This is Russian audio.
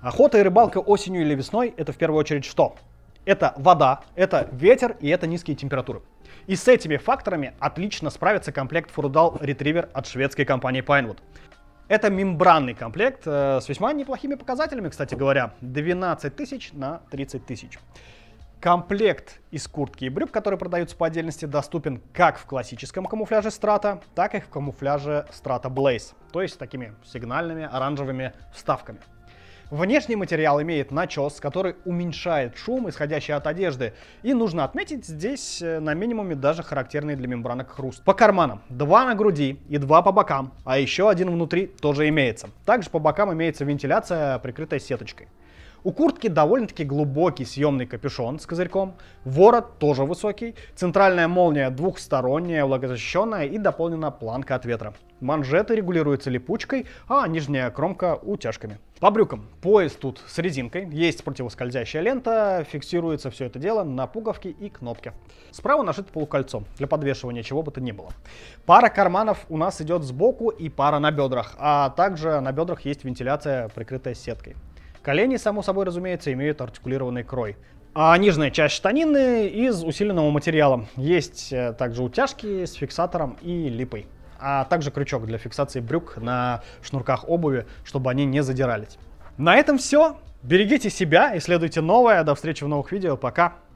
Охота и рыбалка осенью или весной – это в первую очередь что? Это вода, это ветер и это низкие температуры. И с этими факторами отлично справится комплект Furudal Retriever от шведской компании Pinewood. Это мембранный комплект э, с весьма неплохими показателями, кстати говоря. 12 тысяч на 30 тысяч. Комплект из куртки и брюк, которые продаются по отдельности, доступен как в классическом камуфляже Страта, так и в камуфляже Страта Blaze, то есть с такими сигнальными оранжевыми вставками. Внешний материал имеет начес, который уменьшает шум, исходящий от одежды. И нужно отметить здесь э, на минимуме даже характерный для мембранок хруст. По карманам. Два на груди и два по бокам, а еще один внутри тоже имеется. Также по бокам имеется вентиляция, прикрытая сеточкой. У куртки довольно-таки глубокий съемный капюшон с козырьком, ворот тоже высокий, центральная молния двухсторонняя, влагозащищенная и дополнена планка от ветра. Манжеты регулируются липучкой, а нижняя кромка утяжками. По брюкам. Пояс тут с резинкой, есть противоскользящая лента, фиксируется все это дело на пуговке и кнопке. Справа нашито полукольцо, для подвешивания чего бы то ни было. Пара карманов у нас идет сбоку и пара на бедрах, а также на бедрах есть вентиляция, прикрытая сеткой. Колени, само собой разумеется, имеют артикулированный крой. А нижняя часть штанины из усиленного материала. Есть э, также утяжки с фиксатором и липой. А также крючок для фиксации брюк на шнурках обуви, чтобы они не задирались. На этом все. Берегите себя, и следуйте новое. До встречи в новых видео. Пока.